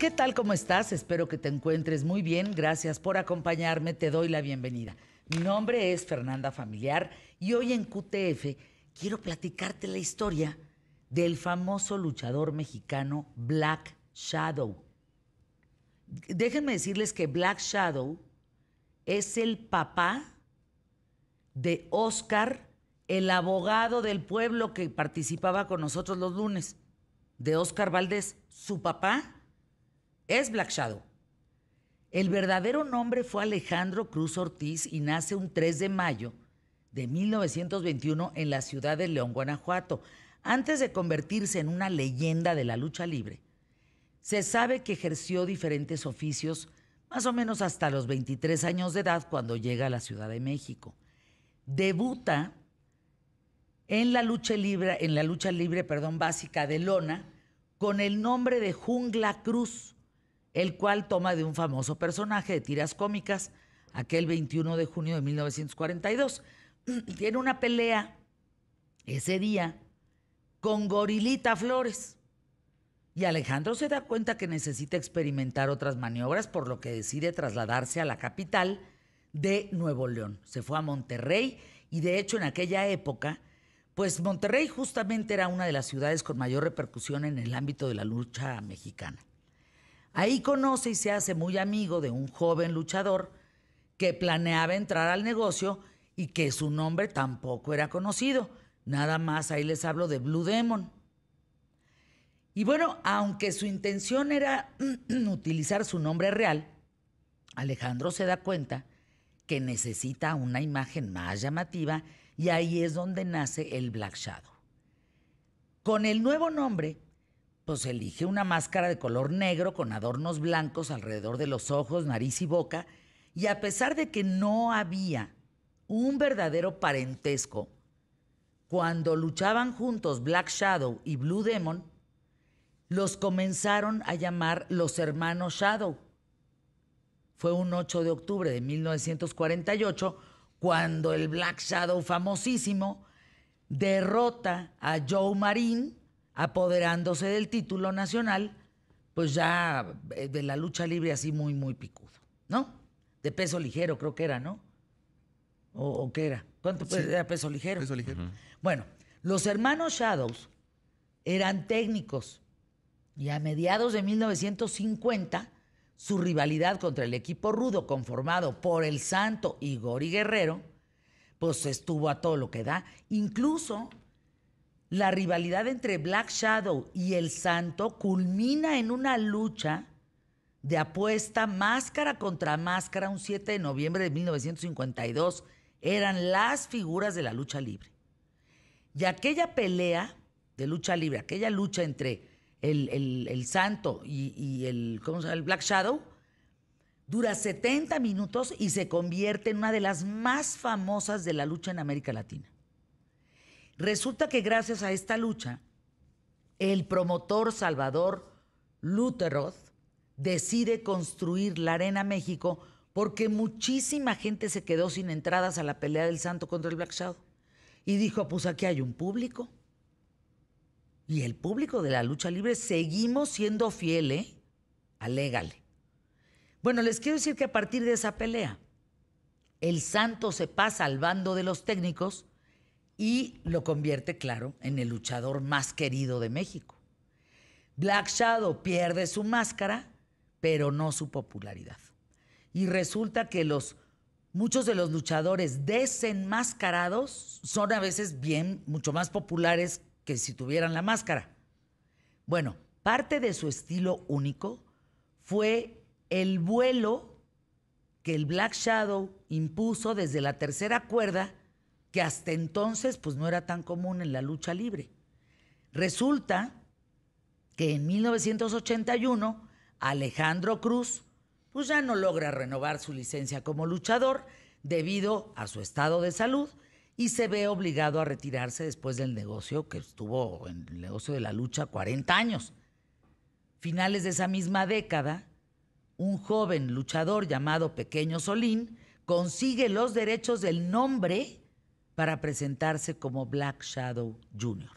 ¿Qué tal? ¿Cómo estás? Espero que te encuentres muy bien. Gracias por acompañarme. Te doy la bienvenida. Mi nombre es Fernanda Familiar y hoy en QTF quiero platicarte la historia del famoso luchador mexicano Black Shadow. Déjenme decirles que Black Shadow es el papá de Oscar, el abogado del pueblo que participaba con nosotros los lunes, de Oscar Valdés, su papá es Black Shadow. El verdadero nombre fue Alejandro Cruz Ortiz y nace un 3 de mayo de 1921 en la ciudad de León, Guanajuato. Antes de convertirse en una leyenda de la lucha libre, se sabe que ejerció diferentes oficios más o menos hasta los 23 años de edad cuando llega a la Ciudad de México. Debuta en la lucha libre, en la lucha libre, perdón, básica de Lona con el nombre de Jungla Cruz el cual toma de un famoso personaje de tiras cómicas, aquel 21 de junio de 1942. Tiene una pelea ese día con Gorilita Flores. Y Alejandro se da cuenta que necesita experimentar otras maniobras, por lo que decide trasladarse a la capital de Nuevo León. Se fue a Monterrey y de hecho en aquella época, pues Monterrey justamente era una de las ciudades con mayor repercusión en el ámbito de la lucha mexicana. Ahí conoce y se hace muy amigo de un joven luchador que planeaba entrar al negocio y que su nombre tampoco era conocido. Nada más ahí les hablo de Blue Demon. Y bueno, aunque su intención era utilizar su nombre real, Alejandro se da cuenta que necesita una imagen más llamativa y ahí es donde nace el Black Shadow. Con el nuevo nombre, pues elige una máscara de color negro con adornos blancos alrededor de los ojos, nariz y boca, y a pesar de que no había un verdadero parentesco, cuando luchaban juntos Black Shadow y Blue Demon, los comenzaron a llamar los hermanos Shadow. Fue un 8 de octubre de 1948 cuando el Black Shadow famosísimo derrota a Joe Marín apoderándose del título nacional, pues ya eh, de la lucha libre así muy, muy picudo, ¿no? De peso ligero creo que era, ¿no? ¿O, qué era? ¿Cuánto era peso ligero? Peso ligero. Bueno, los hermanos Shadows eran técnicos y a mediados de 1950 su rivalidad contra el equipo rudo conformado por el santo y Gori Guerrero, pues estuvo a todo lo que da. Incluso la rivalidad entre Black Shadow y El Santo culmina en una lucha de apuesta máscara contra máscara un 7 de noviembre de 1952. Eran las figuras de la lucha libre. Y aquella pelea de lucha libre, aquella lucha entre el, Santo y, el, el Black Shadow, dura 70 minutos y se convierte en una de las más famosas de la lucha en América Latina. Resulta que gracias a esta lucha, el promotor Salvador Luteroth decide construir la Arena México porque muchísima gente se quedó sin entradas a la pelea del Santo contra el Black Shadow. Y dijo, pues aquí hay un público. Y el público de la lucha libre seguimos siendo fieles ¿eh? Alégale. Bueno, les quiero decir que a partir de esa pelea, el Santo se pasa al bando de los técnicos y lo convierte, claro, en el luchador más querido de México. Black Shadow pierde su máscara, pero no su popularidad. Y resulta que los muchos de los luchadores desenmascarados son a veces bien mucho más populares que si tuvieran la máscara. Bueno, parte de su estilo único fue el vuelo que el Black Shadow impuso desde la tercera cuerda que hasta entonces pues no era tan común en la lucha libre. Resulta que en 1981 Alejandro Cruz pues ya no logra renovar su licencia como luchador debido a su estado de salud y se ve obligado a retirarse después del negocio que estuvo en el negocio de la lucha 40 años. Finales de esa misma década, un joven luchador llamado Pequeño Solín consigue los derechos del nombre para presentarse como Black Shadow Jr.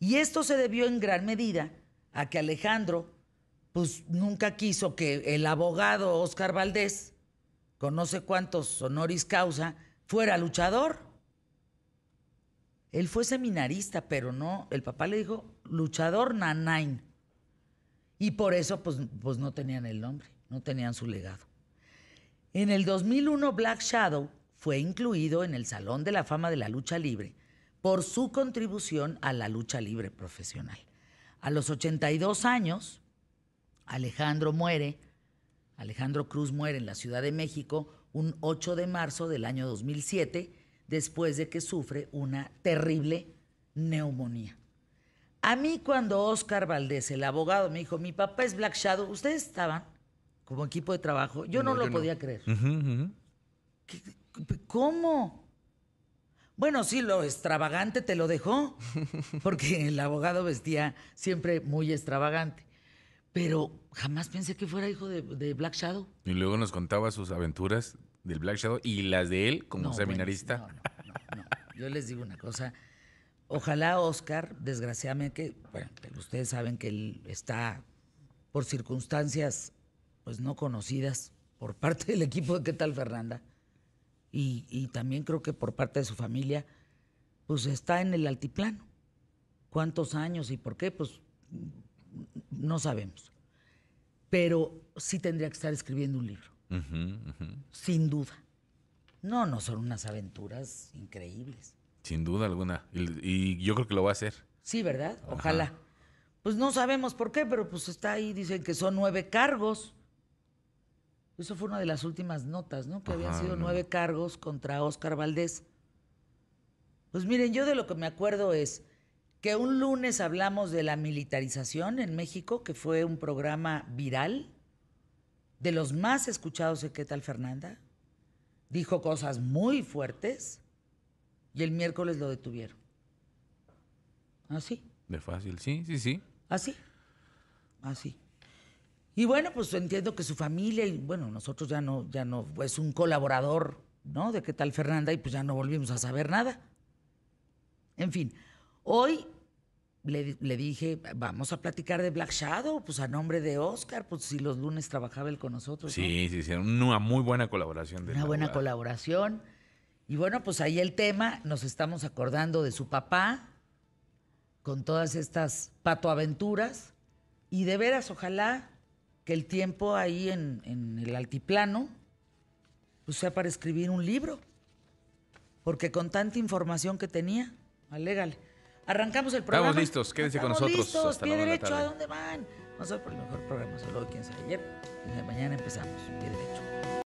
Y esto se debió en gran medida a que Alejandro pues nunca quiso que el abogado Oscar Valdés, con no sé cuántos honoris causa, fuera luchador. Él fue seminarista, pero no, el papá le dijo luchador nanain. Y por eso pues, pues no tenían el nombre, no tenían su legado. En el 2001 Black Shadow fue incluido en el Salón de la Fama de la Lucha Libre por su contribución a la lucha libre profesional. A los 82 años, Alejandro muere, Alejandro Cruz muere en la Ciudad de México un 8 de marzo del año 2007, después de que sufre una terrible neumonía. A mí cuando Oscar Valdés, el abogado, me dijo, mi papá es Black Shadow, ustedes estaban como equipo de trabajo, yo no, lo podía creer. ¿Cómo? Bueno, sí, lo extravagante te lo dejó, porque el abogado vestía siempre muy extravagante. Pero jamás pensé que fuera hijo de, Black Shadow. Y luego nos contaba sus aventuras del Black Shadow y las de él como seminarista. no, no, no, Yo les digo una cosa. Ojalá Oscar, desgraciadamente, que, bueno, ustedes saben que él está por circunstancias pues no conocidas por parte del equipo de qué tal Fernanda y, también creo que por parte de su familia, pues está en el altiplano. ¿Cuántos años y por qué? Pues no sabemos. Pero sí tendría que estar escribiendo un libro, sin duda. No, no, son unas aventuras increíbles. Sin duda alguna. Y, yo creo que lo va a hacer. Sí, ¿verdad? Ojalá. Pues no sabemos por qué, pero pues está ahí, dicen que son nueve cargos. Eso fue una de las últimas notas, ¿no? Que habían sido nueve cargos contra Oscar Valdés. Pues miren, yo de lo que me acuerdo es que un lunes hablamos de la militarización en México, que fue un programa viral, de los más escuchados de qué tal Fernanda. Dijo cosas muy fuertes y el miércoles lo detuvieron. Así. ¿Ah, de fácil, sí, sí, sí. Así. ¿Ah, Así. ¿Ah, y bueno, pues entiendo que su familia, y bueno, nosotros ya no, ya no, pues un colaborador, ¿no? De qué tal Fernanda, y pues ya no volvimos a saber nada. En fin, hoy le, dije, vamos a platicar de Black Shadow, pues a nombre de Oscar, pues si los lunes trabajaba él con nosotros. Sí, sí, sí, una muy buena colaboración. De una buena colaboración. Y bueno, pues ahí el tema, nos estamos acordando de su papá, con todas estas patoaventuras, y de veras, ojalá que el tiempo ahí en, el altiplano pues sea para escribir un libro, porque con tanta información que tenía, alégale. Ah, Arrancamos el programa. Estamos listos, quédense con nosotros. listos, pie derecho, ¿a dónde van? Vamos a por el mejor programa, solo quien sabe ayer. mañana empezamos, pie derecho.